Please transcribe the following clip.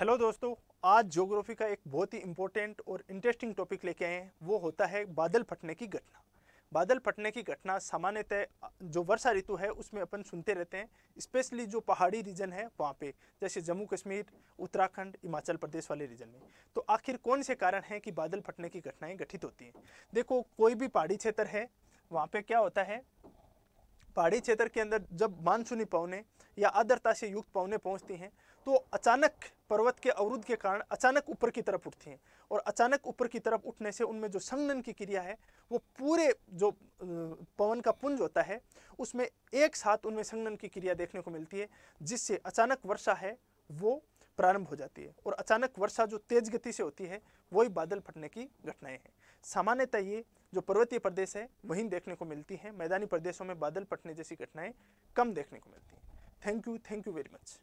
hello दोस्तों आज geography का एक बहुत ही इम्पोर्टेंट और इंटरेस्टिंग टॉपिक लेके आए हैं वो होता है बादल फटने की घटना बादल फटने की घटना सामान्यतः जो वर्षा ऋतु है उसमें अपन सुनते रहते हैं स्पेशली जो पहाड़ी रीजन है वहाँ पे जैसे जम्मू कश्मीर उत्तराखंड हिमाचल प्रदेश वाले रीजन में तो आखिर कौन से कारण हैं कि बादल फटने की घटनाएँ घटित होती हैं देखो कोई भी पहाड़ी क्षेत्र है वहाँ पर क्या होता है पहाड़ी क्षेत्र के अंदर जब मानसूनी पवने या आर्द्रता से युक्त पवने पहुंचती हैं तो अचानक पर्वत के अवरुद्ध के कारण अचानक ऊपर की तरफ उठती हैं और अचानक ऊपर की तरफ उठने से उनमें जो संगनन की क्रिया है वो पूरे जो पवन का पुंज होता है उसमें एक साथ उनमें संगनन की क्रिया देखने को मिलती है जिससे अचानक वर्षा है वो प्रारंभ हो जाती है और अचानक वर्षा जो तेज गति से होती है वही बादल फटने की घटनाएं हैं सामान्यतः ये जो पर्वतीय प्रदेश है वहीं देखने को मिलती है मैदानी प्रदेशों में बादल फटने जैसी घटनाएं कम देखने को मिलती हैं thank you thank you very much